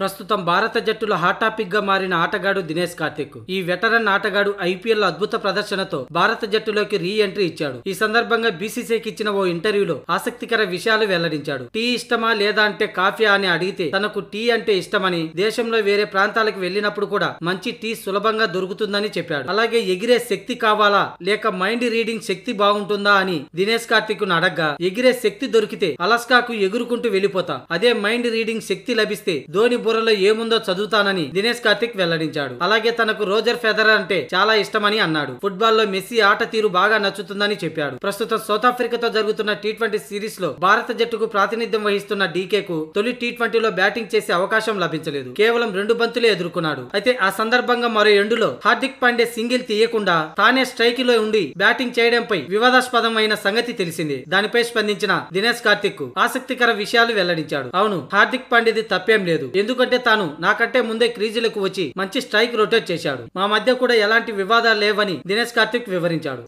ప్రస్తుతం భారత జట్టులో హాట్ టాపిక్ గా మారిన ఆటగాడు దినేష్ కార్తిక్ ఈ వెటరన్ ఆటగాడు ఐపీఎల్ లో అద్భుత ప్రదర్శనతో భారత జట్టులోకి రీ ఎంట్రీ ఇచ్చాడు ఈ సందర్భంగా బీసీసీకి ఇచ్చిన ఓ ఇంటర్వ్యూలో ఆసక్తికర విషయాలు వెల్లడించాడు టీ ఇష్టమా లేదా అంటే కాఫీ అని అడిగితే తనకు టీ అంటే ఇష్టమని దేశంలో వేరే ప్రాంతాలకు వెళ్ళినప్పుడు కూడా మంచి టీ సులభంగా దొరుకుతుందని చెప్పాడు అలాగే ఎగిరే శక్తి కావాలా లేక మైండ్ రీడింగ్ శక్తి బాగుంటుందా అని దినేష్ కార్తిక్ ను అడగ్గా ఎగిరే శక్తి దొరికితే అలస్కాకు ఎగురుకుంటూ వెళ్ళిపోతా అదే మైండ్ రీడింగ్ శక్తి లభిస్తే ధోని బుర్రలో ఏముందో చదువుతానని దినేష్ కార్తిక్ వెల్లడించాడు అలాగే తనకు రోజర్ ఫెదరర్ అంటే చాలా ఇష్టమని అన్నాడు ఫుట్బాల్ లో మెస్సీ ఆట తీరు బాగా నచ్చుతుందని చెప్పాడు ప్రస్తుతం సౌత్ ఆఫ్రికాతో జరుగుతున్న టీ ట్వంటీ సిరీస్ లో భారత జట్టుకు ప్రాతినిధ్యం వహిస్తున్న డీకే కు తొలి టీ ట్వంటీలో బ్యాటింగ్ చేసే అవకాశం లభించలేదు కేవలం రెండు బంతులే ఎదుర్కొన్నాడు అయితే ఆ సందర్భంగా మరో ఎండులో హార్దిక్ పాండే సింగిల్ తీయకుండా తానే స్ట్రైక్ లో ఉండి బ్యాటింగ్ చేయడంపై వివాదాస్పదమైన సంగతి తెలిసింది దానిపై స్పందించిన దినేష్ కార్తిక్ ఆసక్తికర విషయాలు వెల్లడించాడు అవును హార్దిక్ పాండేది తప్పేం లేదు ఎందుకు ఎందుకంటే తాను నాకంటే ముందే క్రీజులకు వచ్చి మంచి స్ట్రైక్ రొటేట్ చేశాడు మా మధ్య కూడా ఎలాంటి వివాదాలు లేవని దినేష్ కార్తిక్ వివరించాడు